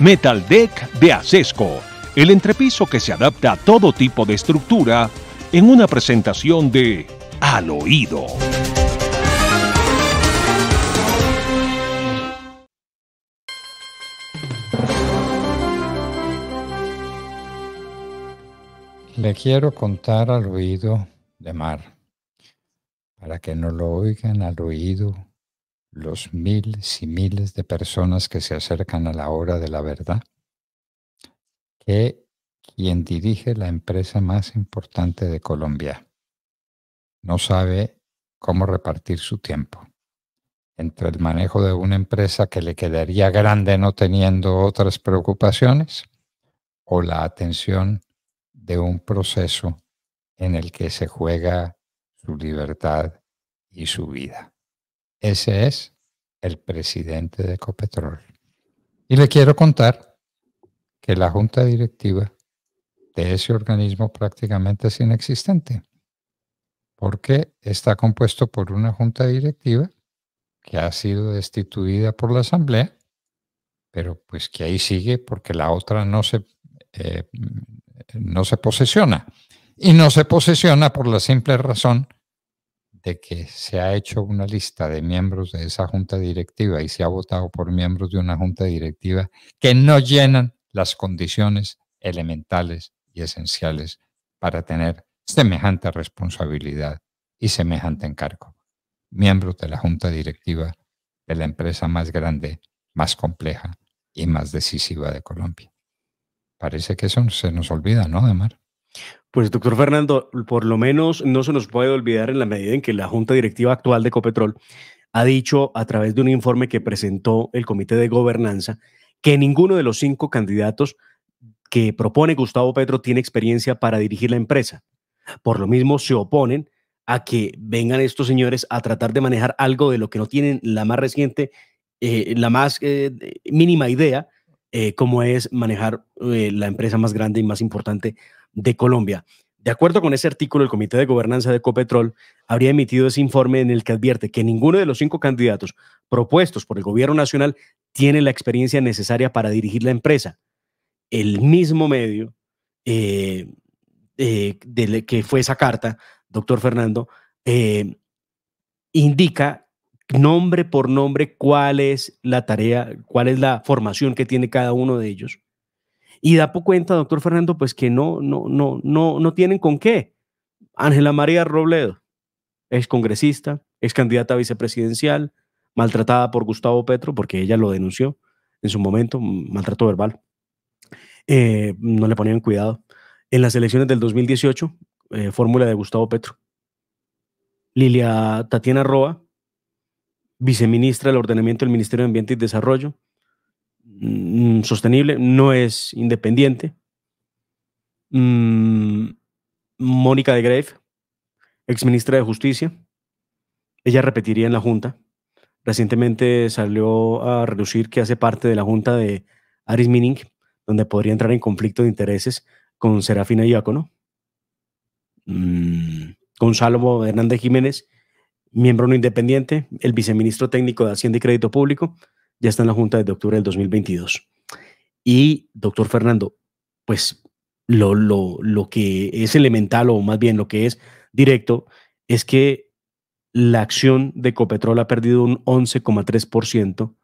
Metal Deck de Acesco, el entrepiso que se adapta a todo tipo de estructura en una presentación de Al Oído. Le quiero contar al oído de mar, para que no lo oigan al oído los miles y miles de personas que se acercan a la hora de la verdad, que quien dirige la empresa más importante de Colombia no sabe cómo repartir su tiempo entre el manejo de una empresa que le quedaría grande no teniendo otras preocupaciones o la atención de un proceso en el que se juega su libertad y su vida. Ese es el presidente de Ecopetrol. Y le quiero contar que la junta directiva de ese organismo prácticamente es inexistente, porque está compuesto por una junta directiva que ha sido destituida por la asamblea, pero pues que ahí sigue porque la otra no se, eh, no se posesiona. Y no se posesiona por la simple razón de que se ha hecho una lista de miembros de esa junta directiva y se ha votado por miembros de una junta directiva que no llenan las condiciones elementales y esenciales para tener semejante responsabilidad y semejante encargo. Miembros de la junta directiva de la empresa más grande, más compleja y más decisiva de Colombia. Parece que eso se nos olvida, ¿no, Amar? Pues, doctor Fernando, por lo menos no se nos puede olvidar en la medida en que la Junta Directiva actual de Copetrol ha dicho a través de un informe que presentó el Comité de Gobernanza que ninguno de los cinco candidatos que propone Gustavo Petro tiene experiencia para dirigir la empresa. Por lo mismo, se oponen a que vengan estos señores a tratar de manejar algo de lo que no tienen la más reciente, eh, la más eh, mínima idea, eh, como es manejar la empresa más grande y más importante de Colombia. De acuerdo con ese artículo, el Comité de Gobernanza de Copetrol habría emitido ese informe en el que advierte que ninguno de los cinco candidatos propuestos por el Gobierno Nacional tiene la experiencia necesaria para dirigir la empresa. El mismo medio eh, eh, de que fue esa carta, doctor Fernando, eh, indica nombre por nombre cuál es la tarea, cuál es la formación que tiene cada uno de ellos y da por cuenta, doctor Fernando, pues que no, no, no, no, no tienen con qué. Ángela María Robledo, ex congresista, ex candidata a vicepresidencial, maltratada por Gustavo Petro, porque ella lo denunció en su momento, maltrato verbal. Eh, no le ponían cuidado. En las elecciones del 2018, eh, fórmula de Gustavo Petro. Lilia Tatiana Roa, viceministra del Ordenamiento del Ministerio de Ambiente y Desarrollo, Mm, sostenible, no es independiente. Mm, Mónica de Grave, ex ministra de Justicia, ella repetiría en la Junta. Recientemente salió a reducir que hace parte de la Junta de Aris Mining, donde podría entrar en conflicto de intereses con Serafina Iácono, mm, Gonzalo Hernández Jiménez, miembro no independiente, el viceministro técnico de Hacienda y Crédito Público, ya está en la Junta de octubre del 2022. Y, doctor Fernando, pues lo, lo, lo que es elemental o más bien lo que es directo es que la acción de Ecopetrol ha perdido un 11,3%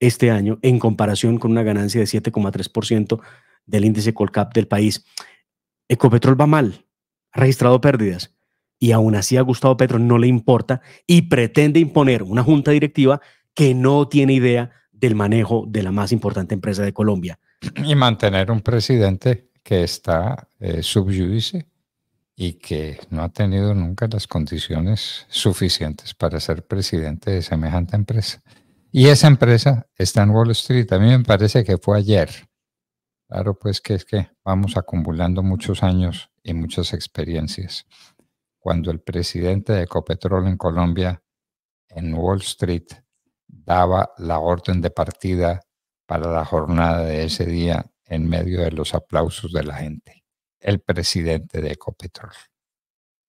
este año en comparación con una ganancia de 7,3% del índice Colcap del país. Ecopetrol va mal, ha registrado pérdidas y aún así a Gustavo Petro no le importa y pretende imponer una junta directiva que no tiene idea del manejo de la más importante empresa de Colombia. Y mantener un presidente que está eh, y que no ha tenido nunca las condiciones suficientes para ser presidente de semejante empresa. Y esa empresa está en Wall Street. A mí me parece que fue ayer. Claro, pues que es que vamos acumulando muchos años y muchas experiencias. Cuando el presidente de Ecopetrol en Colombia, en Wall Street, daba la orden de partida para la jornada de ese día en medio de los aplausos de la gente, el presidente de Ecopetrol.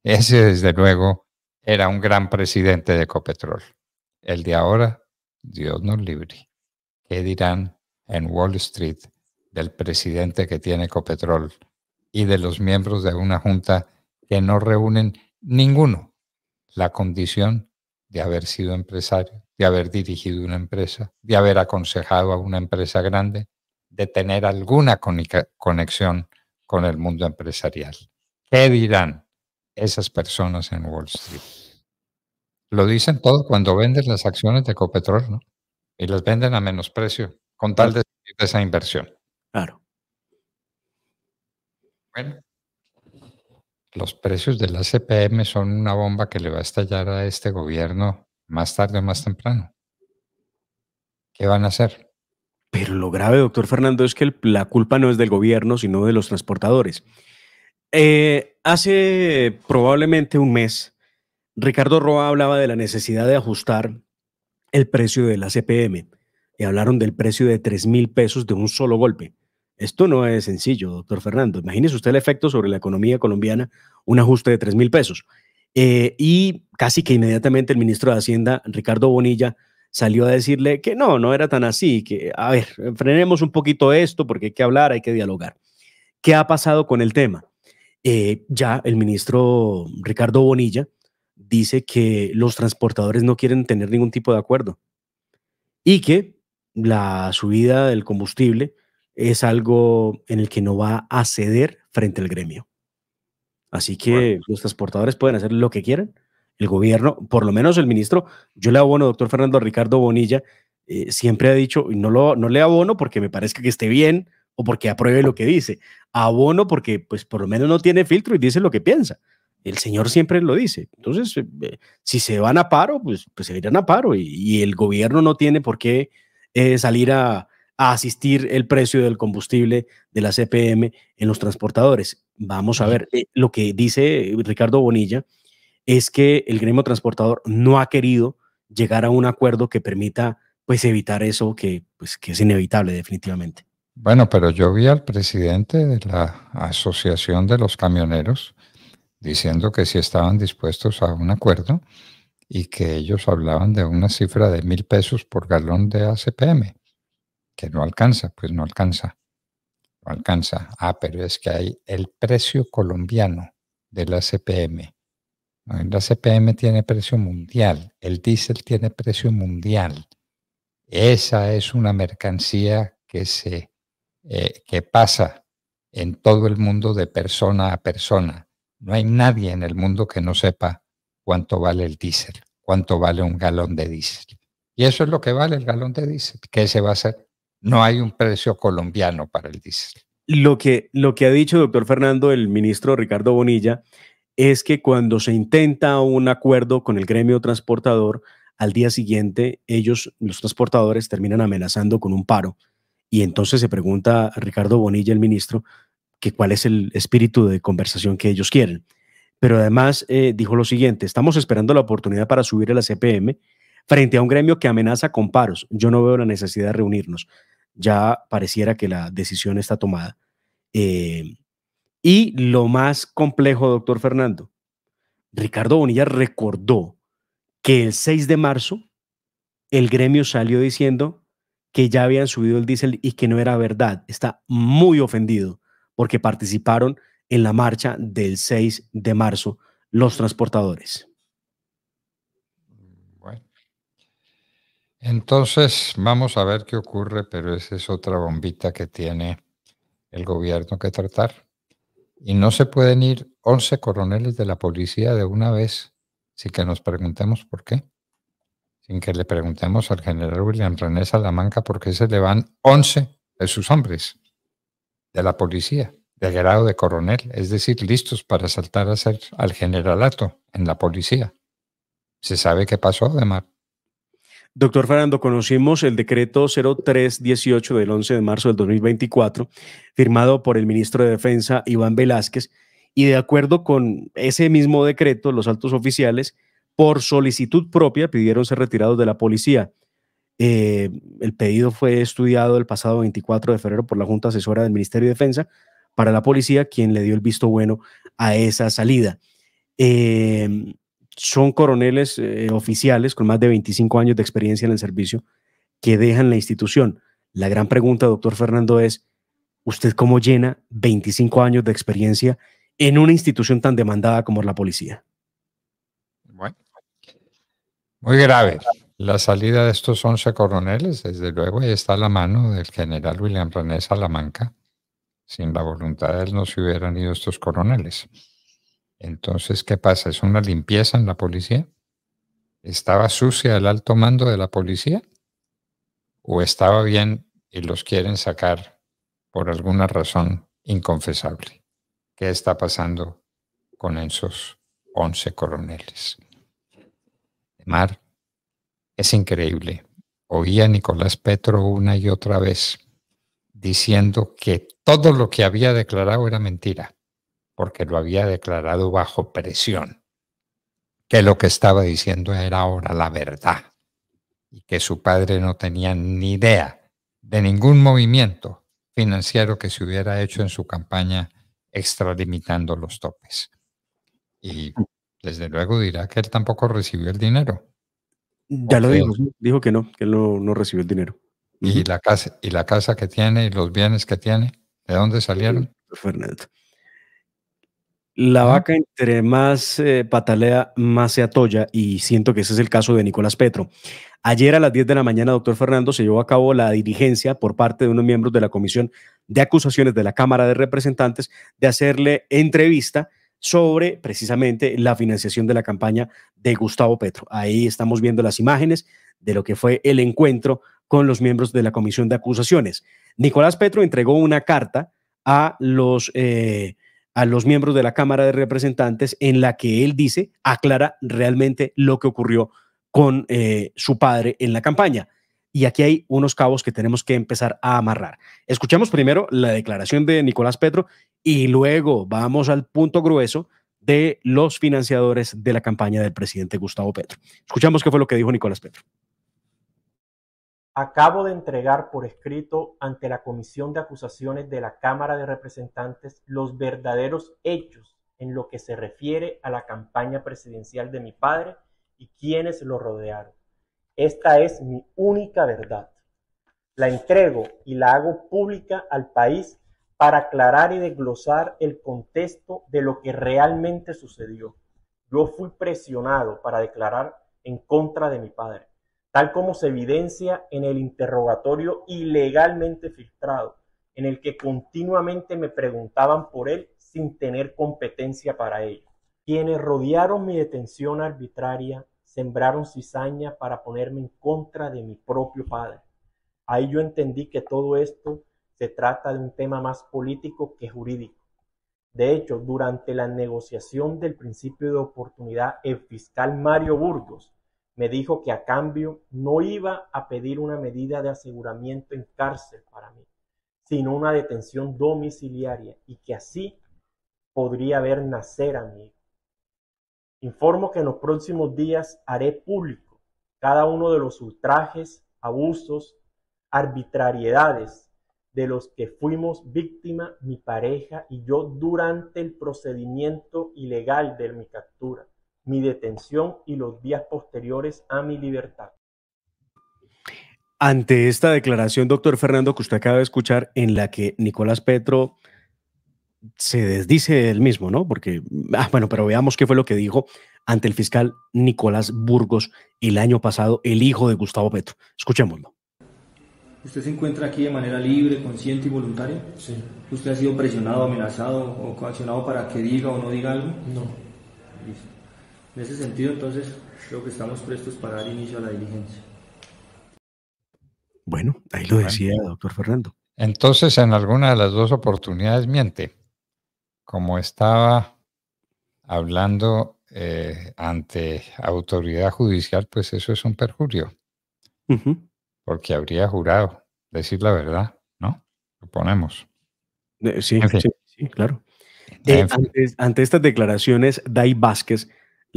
Ese, desde luego, era un gran presidente de Ecopetrol. El de ahora, Dios nos libre. ¿Qué dirán en Wall Street del presidente que tiene Ecopetrol y de los miembros de una junta que no reúnen ninguno la condición de haber sido empresario de haber dirigido una empresa, de haber aconsejado a una empresa grande, de tener alguna conexión con el mundo empresarial. ¿Qué dirán esas personas en Wall Street? Lo dicen todos cuando venden las acciones de Copetrol, ¿no? Y las venden a menos precio, con tal de esa inversión. Claro. Bueno, los precios de la CPM e son una bomba que le va a estallar a este gobierno más tarde o más temprano. ¿Qué van a hacer? Pero lo grave, doctor Fernando, es que la culpa no es del gobierno, sino de los transportadores. Eh, hace probablemente un mes, Ricardo Roa hablaba de la necesidad de ajustar el precio de la CPM y hablaron del precio de 3 mil pesos de un solo golpe. Esto no es sencillo, doctor Fernando. Imagínese usted el efecto sobre la economía colombiana, un ajuste de 3 mil pesos. Eh, y casi que inmediatamente el ministro de Hacienda, Ricardo Bonilla, salió a decirle que no, no era tan así, que a ver, frenemos un poquito esto porque hay que hablar, hay que dialogar. ¿Qué ha pasado con el tema? Eh, ya el ministro Ricardo Bonilla dice que los transportadores no quieren tener ningún tipo de acuerdo y que la subida del combustible es algo en el que no va a ceder frente al gremio. Así que los transportadores pueden hacer lo que quieran. El gobierno, por lo menos el ministro, yo le abono, doctor Fernando Ricardo Bonilla, eh, siempre ha dicho, no, lo, no le abono porque me parezca que esté bien o porque apruebe lo que dice. Abono porque, pues, por lo menos no tiene filtro y dice lo que piensa. El señor siempre lo dice. Entonces, eh, eh, si se van a paro, pues, pues se irán a paro y, el gobierno no tiene por qué salir a, a asistir el precio del combustible de la CPM en los transportadores. Vamos a ver, eh, lo que dice eh, Ricardo Bonilla es que el gremio transportador no ha querido llegar a un acuerdo que permita pues evitar eso que, pues, que es inevitable definitivamente. Bueno, pero yo vi al presidente de la Asociación de los Camioneros diciendo que sí estaban dispuestos a un acuerdo y que ellos hablaban de una cifra de mil pesos por galón de ACPM que no alcanza, pues no alcanza, no alcanza. Ah, pero es que hay el precio colombiano de la CPM. La CPM tiene precio mundial, el diésel tiene precio mundial. Esa es una mercancía que se eh, que pasa en todo el mundo de persona a persona. No hay nadie en el mundo que no sepa cuánto vale el diésel, cuánto vale un galón de diésel. Y eso es lo que vale el galón de diésel. ¿Qué se va a hacer? no hay un precio colombiano para el diésel. Lo que, lo que ha dicho doctor Fernando, el ministro Ricardo Bonilla, es que cuando se intenta un acuerdo con el gremio transportador, al día siguiente ellos, los transportadores, terminan amenazando con un paro. Y entonces se pregunta a Ricardo Bonilla, el ministro, que cuál es el espíritu de conversación que ellos quieren. Pero además eh, dijo lo siguiente, estamos esperando la oportunidad para subir a la CPM frente a un gremio que amenaza con paros. Yo no veo la necesidad de reunirnos ya pareciera que la decisión está tomada. Eh, y lo más complejo, doctor Fernando, Ricardo Bonilla recordó que el 6 de marzo el gremio salió diciendo que ya habían subido el diésel y que no era verdad. Está muy ofendido porque participaron en la marcha del 6 de marzo los transportadores. Entonces, vamos a ver qué ocurre, pero esa es otra bombita que tiene el gobierno que tratar. Y no se pueden ir 11 coroneles de la policía de una vez sin que nos preguntemos por qué. Sin que le preguntemos al general William René Salamanca por qué se le van 11 de sus hombres de la policía de grado de coronel, es decir, listos para saltar a ser al generalato en la policía. Se sabe qué pasó, además. Doctor Fernando, conocimos el decreto 0318 del 11 de marzo del 2024, firmado por el ministro de Defensa Iván Velázquez, y de acuerdo con ese mismo decreto, los altos oficiales, por solicitud propia, pidieron ser retirados de la policía. Eh, el pedido fue estudiado el pasado 24 de febrero por la Junta Asesora del Ministerio de Defensa para la Policía, quien le dio el visto bueno a esa salida. Eh, son coroneles eh, oficiales con más de 25 años de experiencia en el servicio que dejan la institución. La gran pregunta, doctor Fernando, es, ¿usted cómo llena 25 años de experiencia en una institución tan demandada como la policía? Bueno, muy grave. La salida de estos 11 coroneles, desde luego, está a la mano del general William René Salamanca. Sin la voluntad de él no se hubieran ido estos coroneles. Entonces, ¿qué pasa? ¿Es una limpieza en la policía? ¿Estaba sucia el alto mando de la policía? ¿O estaba bien y los quieren sacar por alguna razón inconfesable? ¿Qué está pasando con esos 11 coroneles? Mar, es increíble. Oía a Nicolás Petro una y otra vez diciendo que todo lo que había declarado era mentira porque lo había declarado bajo presión, que lo que estaba diciendo era ahora la verdad y que su padre no tenía ni idea de ningún movimiento financiero que se hubiera hecho en su campaña extralimitando los topes. Y desde luego dirá que él tampoco recibió el dinero. Ya lo dijo, dijo que no, que él no, no recibió el dinero. Y, la casa, y la casa que tiene y los bienes que tiene, ¿de dónde eh, salieron? Fernando. La vaca entre más eh, patalea, más se atolla y siento que ese es el caso de Nicolás Petro. Ayer a las 10 de la mañana, doctor Fernando, se llevó a cabo la diligencia por parte de unos miembros de la Comisión de Acusaciones de la Cámara de Representantes de hacerle entrevista sobre precisamente la financiación de la campaña de Gustavo Petro. Ahí estamos viendo las imágenes de lo que fue el encuentro con los miembros de la Comisión de Acusaciones. Nicolás Petro entregó una carta a los... Eh, a los miembros de la Cámara de Representantes en la que él dice, aclara realmente lo que ocurrió con eh, su padre en la campaña. Y aquí hay unos cabos que tenemos que empezar a amarrar. Escuchamos primero la declaración de Nicolás Petro y luego vamos al punto grueso de los financiadores de la campaña del presidente Gustavo Petro. Escuchamos qué fue lo que dijo Nicolás Petro acabo de entregar por escrito ante la Comisión de Acusaciones de la Cámara de Representantes los verdaderos hechos en lo que se refiere a la campaña presidencial de mi padre y quienes lo rodearon. Esta es mi única verdad. La entrego y la hago pública al país para aclarar y desglosar el contexto de lo que realmente sucedió. Yo fui presionado para declarar en contra de mi padre tal como se evidencia en el interrogatorio ilegalmente filtrado, en el que continuamente me preguntaban por él sin tener competencia para ello. Quienes rodearon mi detención arbitraria sembraron cizaña para ponerme en contra de mi propio padre. Ahí yo entendí que todo esto se trata de un tema más político que jurídico. De hecho, durante la negociación del principio de oportunidad, el fiscal Mario Burgos me dijo que a cambio no iba a pedir una medida de aseguramiento en cárcel para mí, sino una detención domiciliaria y que así podría ver nacer a mi Informo que en los próximos días haré público cada uno de los ultrajes, abusos, arbitrariedades de los que fuimos víctima mi pareja y yo durante el procedimiento ilegal de mi captura mi detención y los días posteriores a mi libertad. Ante esta declaración, doctor Fernando, que usted acaba de escuchar, en la que Nicolás Petro se desdice él mismo, ¿no? Porque, ah, bueno, pero veamos qué fue lo que dijo ante el fiscal Nicolás Burgos el año pasado, el hijo de Gustavo Petro. Escuchémoslo. ¿Usted se encuentra aquí de manera libre, consciente y voluntaria? Sí. ¿Usted ha sido presionado, amenazado o coaccionado para que diga o no diga algo? No. En ese sentido, entonces, creo que estamos prestos para dar inicio a la diligencia. Bueno, ahí lo decía el doctor Fernando. Entonces, en alguna de las dos oportunidades miente. Como estaba hablando eh, ante autoridad judicial, pues eso es un perjurio. Porque habría jurado decir la verdad, ¿no? Lo ponemos. Eh, sí, sí, claro. Eh, ante, ante estas declaraciones, Dai Vázquez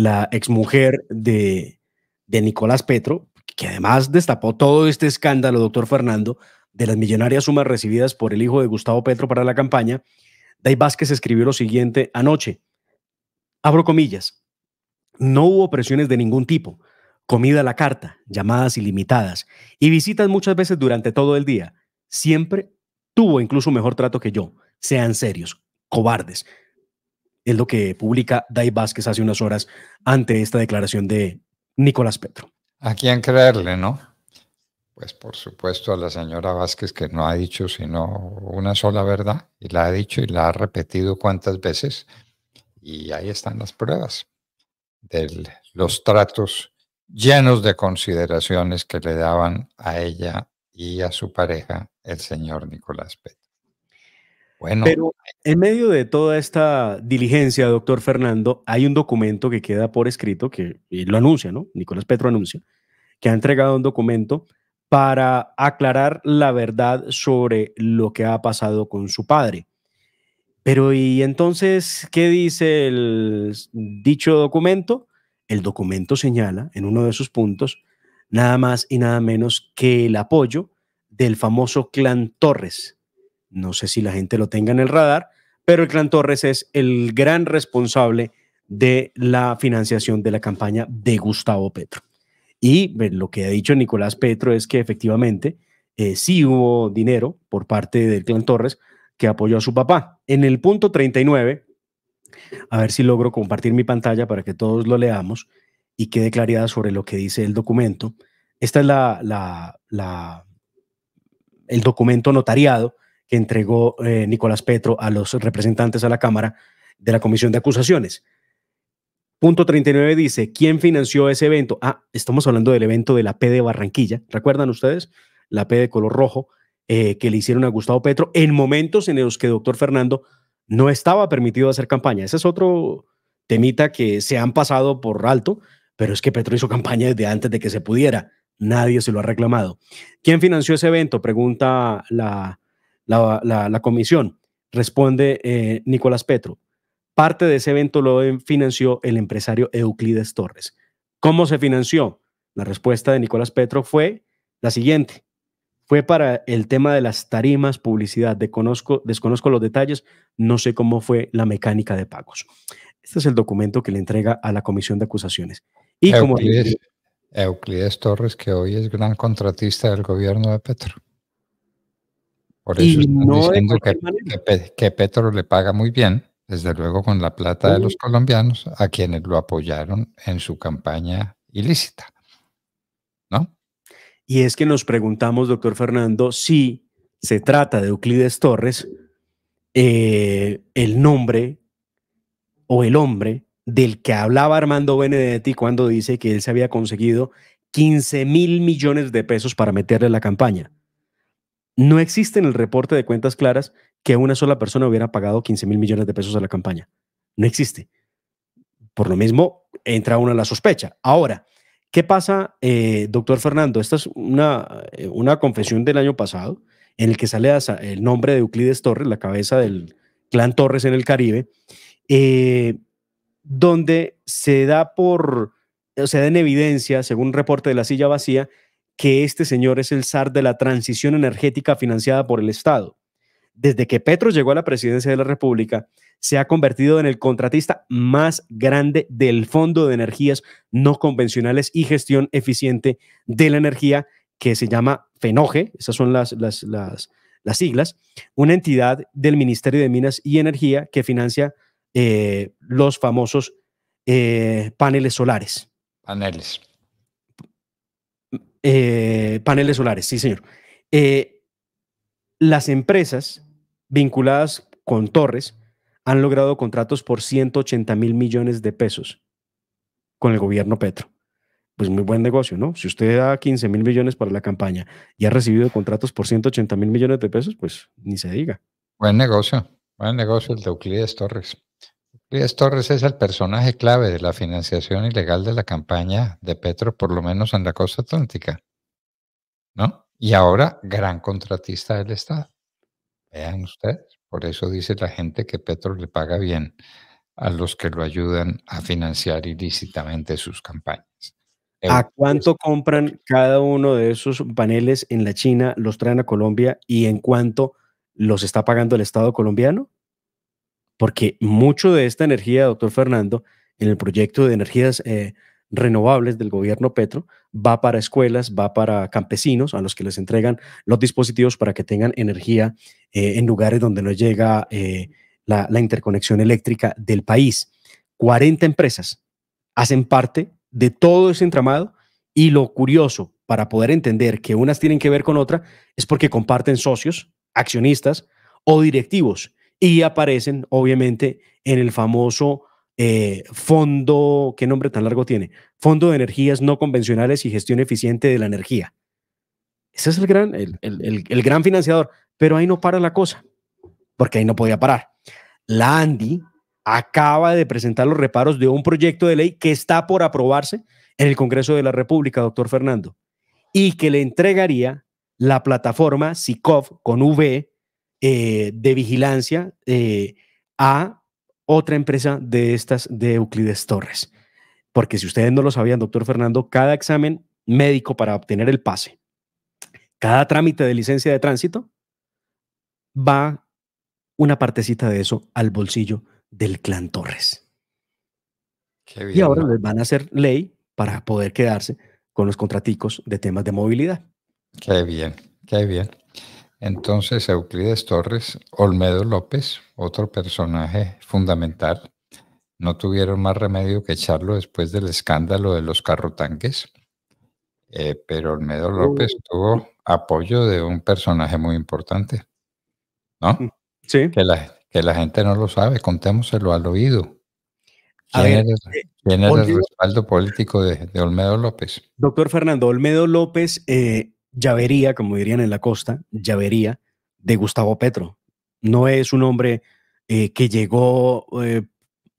la exmujer de, de Nicolás Petro, que además destapó todo este escándalo, doctor Fernando, de las millonarias sumas recibidas por el hijo de Gustavo Petro para la campaña, Day Vázquez escribió lo siguiente anoche. Abro comillas. No hubo presiones de ningún tipo, comida a la carta, llamadas ilimitadas y visitas muchas veces durante todo el día. Siempre tuvo incluso mejor trato que yo. Sean serios, cobardes es lo que publica Dai Vázquez hace unas horas ante esta declaración de Nicolás Petro. ¿A quién creerle, no? Pues por supuesto a la señora Vázquez que no ha dicho sino una sola verdad y la ha dicho y la ha repetido cuántas veces y ahí están las pruebas de los tratos llenos de consideraciones que le daban a ella y a su pareja el señor Nicolás Petro. Pero en medio de toda esta diligencia, doctor Fernando, hay un documento que queda por escrito, que lo anuncia, ¿no? Nicolás Petro anuncia, que ha entregado un documento para aclarar la verdad sobre lo que ha pasado con su padre. Pero ¿y entonces qué dice el dicho documento? El documento señala en uno de sus puntos nada más y nada menos que el apoyo del famoso clan Torres, no sé si la gente lo tenga en el radar, pero el clan Torres es el gran responsable de la financiación de la campaña de Gustavo Petro. Y lo que ha dicho Nicolás Petro es que efectivamente eh, sí hubo dinero por parte del clan Torres que apoyó a su papá. En el punto 39, a ver si logro compartir mi pantalla para que todos lo leamos y quede claridad sobre lo que dice el documento. Esta es el documento notariado que entregó eh, Nicolás Petro a los representantes a la Cámara de la Comisión de Acusaciones. Punto 39 dice, ¿quién financió ese evento? Ah, estamos hablando del evento de la P de Barranquilla. ¿Recuerdan ustedes? La P de color rojo eh, que le hicieron a Gustavo Petro en momentos en los que doctor Fernando no estaba permitido hacer campaña. Ese es otro temita que se han pasado por alto, pero es que Petro hizo campaña desde antes de que se pudiera. Nadie se lo ha reclamado. ¿Quién financió ese evento? Pregunta la la, comisión? Responde eh, Nicolás Petro. Parte de ese evento lo financió el empresario Euclides Torres. ¿Cómo se financió? La respuesta de Nicolás Petro fue la siguiente. Fue para el tema de las tarimas, publicidad. De desconozco los detalles, no sé cómo fue la mecánica de pagos. Este es el documento que le entrega a la Comisión de Acusaciones. Y Euclides Torres, que hoy es gran contratista del gobierno de Petro. Por eso diciendo que, Petro le paga muy bien, desde luego con la plata de los colombianos, a quienes lo apoyaron en su campaña ilícita. ¿No? Y es que nos preguntamos, doctor Fernando, si se trata de Euclides Torres, eh, el nombre o el hombre del que hablaba Armando Benedetti cuando dice que él se había conseguido 15 mil millones de pesos para meterle la campaña. No existe en el reporte de cuentas claras que una sola persona hubiera pagado 15 mil millones de pesos a la campaña. No existe. Por lo mismo, entra uno a la sospecha. Ahora, ¿qué pasa, eh, doctor Fernando? Esta es una, eh, una confesión del año pasado en el que sale el nombre de Euclides Torres, la cabeza del clan Torres en el Caribe, eh, donde se da por, o se da en evidencia, según reporte de la silla vacía, que este señor es el zar de la transición energética financiada por el Estado. Desde que Petro llegó a la presidencia de la República, se ha convertido en el contratista más grande del Fondo de Energías No Convencionales y Gestión Eficiente de la Energía, que se llama FENOGE, esas son las, las, las, las siglas, una entidad del Ministerio de Minas y Energía que financia eh, los famosos eh, paneles solares. Paneles. Eh, paneles solares, sí, señor. Eh, las empresas vinculadas con Torres han logrado contratos por 180 mil millones de pesos con el gobierno Petro. Pues muy buen negocio, ¿no? Si usted da 15 mil millones para la campaña y ha recibido contratos por 180 mil millones de pesos, pues ni se diga. Buen negocio, buen negocio el de Euclides Torres. Luis Torres es el personaje clave de la financiación ilegal de la campaña de Petro, por lo menos en la costa atlántica. ¿No? Y ahora gran contratista del Estado. Vean ustedes, por eso dice la gente que Petro le paga bien a los que lo ayudan a financiar ilícitamente sus campañas. ¿A cuánto compran cada uno de esos paneles en la China, los traen a Colombia y en cuánto los está pagando el Estado colombiano? porque mucho de esta energía, doctor Fernando, en el proyecto de energías eh, renovables del gobierno Petro, va para escuelas, va para campesinos, a los que les entregan los dispositivos para que tengan energía eh, en lugares donde no llega eh, la, interconexión eléctrica del país. 40 empresas hacen parte de todo ese entramado y lo curioso para poder entender que unas tienen que ver con otra es porque comparten socios, accionistas o directivos y aparecen, obviamente, en el famoso eh, fondo, ¿qué nombre tan largo tiene? Fondo de Energías No Convencionales y Gestión Eficiente de la Energía. Ese es el gran, el, gran financiador, pero ahí no para la cosa, porque ahí no podía parar. La ANDI acaba de presentar los reparos de un proyecto de ley que está por aprobarse en el Congreso de la República, doctor Fernando, y que le entregaría la plataforma SICOV con V eh, de vigilancia eh, a otra empresa de estas de Euclides Torres. Porque si ustedes no lo sabían, doctor Fernando, cada examen médico para obtener el pase, cada trámite de licencia de tránsito, va una partecita de eso al bolsillo del clan Torres. y ahora les van a hacer ley para poder quedarse con los contraticos de temas de movilidad. Qué bien, qué bien. Entonces Euclides Torres, Olmedo López, otro personaje fundamental, no tuvieron más remedio que echarlo después del escándalo de los carrotanques, eh, pero Olmedo uh. López tuvo apoyo de un personaje muy importante, ¿no? Mm, sí. Que la, gente no lo sabe, contémoselo al oído. ¿Quién, es el eh, respaldo político de, Olmedo López? Doctor Fernando, Olmedo López eh, llavería, como dirían en la costa, llavería de Gustavo Petro. No es un hombre eh, que llegó eh,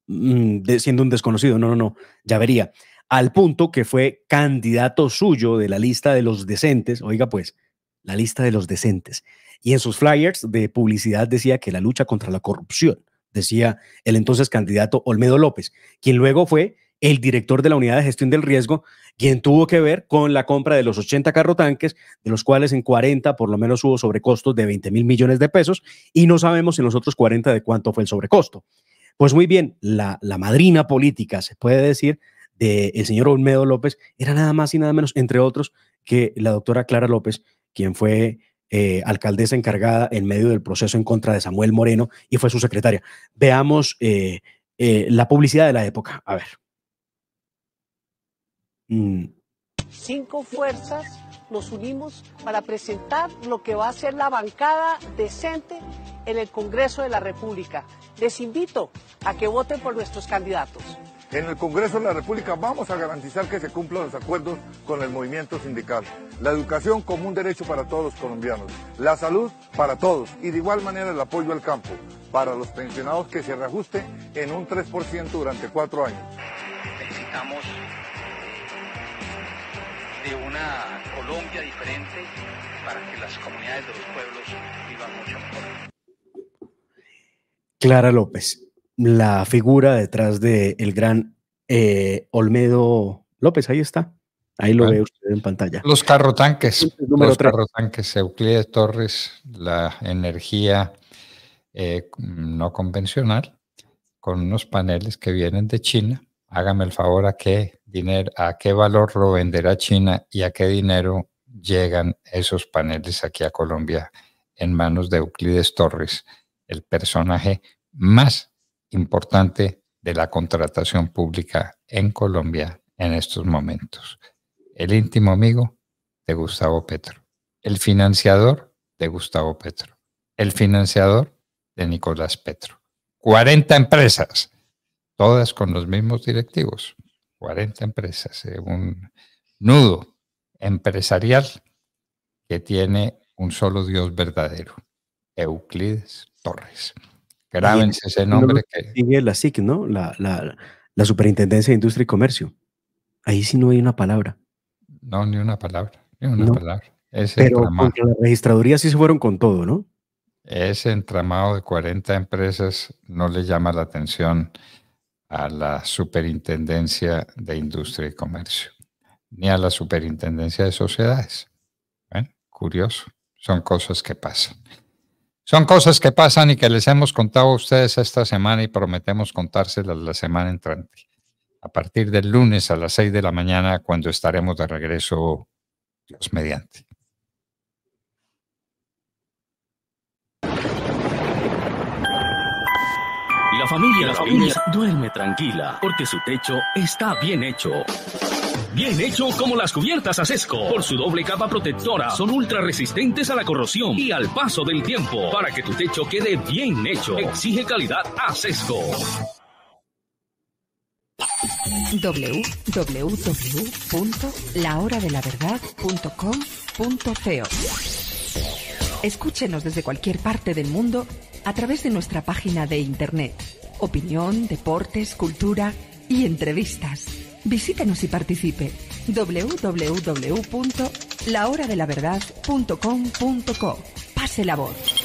mm, siendo un desconocido, no, no, no, llavería. Al punto que fue candidato suyo de la lista de los decentes, oiga pues, la lista de los decentes. Y en sus flyers de publicidad decía que la lucha contra la corrupción, decía el entonces candidato Olmedo López, quien luego fue el director de la unidad de gestión del riesgo, quien tuvo que ver con la compra de los 80 tanques, de los cuales en 40 por lo menos hubo sobrecostos de 20 mil millones de pesos, y no sabemos en los otros 40 de cuánto fue el sobrecosto. Pues muy bien, la, madrina política, se puede decir, del señor Olmedo López era nada más y nada menos, entre otros, que la doctora Clara López, quien fue eh, alcaldesa encargada en medio del proceso en contra de Samuel Moreno y fue su secretaria. Veamos eh, eh, la publicidad de la época. A ver. Mm. Cinco fuerzas nos unimos para presentar lo que va a ser la bancada decente en el Congreso de la República. Les invito a que voten por nuestros candidatos. En el Congreso de la República vamos a garantizar que se cumplan los acuerdos con el movimiento sindical. La educación como un derecho para todos los colombianos. La salud para todos. Y de igual manera el apoyo al campo. Para los pensionados que se reajuste en un 3% durante cuatro años. Necesitamos de una Colombia diferente para que las comunidades de los pueblos vivan mucho mejor. Clara López, la figura detrás del el gran eh, Olmedo López, ahí está. Ahí lo ve usted en pantalla. Los carrotanques, este los carrotanques, Euclides Torres, la energía eh, no convencional, con unos paneles que vienen de China. Hágame el favor a que dinero, a qué valor lo venderá China y a qué dinero llegan esos paneles aquí a Colombia en manos de Euclides Torres, el personaje más importante de la contratación pública en Colombia en estos momentos. El íntimo amigo de Gustavo Petro. El financiador de Gustavo Petro. El financiador de Nicolás Petro. 40 empresas, todas con los mismos directivos. 40 empresas, un nudo empresarial que tiene un solo Dios verdadero, Euclides Torres. Grábense ese nombre. que... Sigue la SIC, ¿no? La, Superintendencia de Industria y Comercio. Ahí sí no hay una palabra. No, ni una palabra, ni una palabra. Pero entramado, la registraduría sí se fueron con todo, ¿no? Ese entramado de 40 empresas no le llama la atención a la Superintendencia de Industria y Comercio, ni a la Superintendencia de Sociedades. Curioso. Son cosas que pasan. Son cosas que pasan y que les hemos contado a ustedes esta semana y prometemos contárselas la semana entrante. A partir del lunes a las 6 de la mañana, cuando estaremos de regreso, Dios mediante. familia, la familia duerme tranquila porque su techo está bien hecho. Bien hecho como las cubiertas Asesco. Por su doble capa protectora, son ultra resistentes a la corrosión y al paso del tiempo. Para que tu techo quede bien hecho, exige calidad Asesco. www.lahoradelaverdad.com.co Escúchenos desde cualquier parte del mundo a través de nuestra página de internet opinión, deportes, cultura y entrevistas. Visítenos y participe www.lahoradelaverdad.com.co. Pase la voz.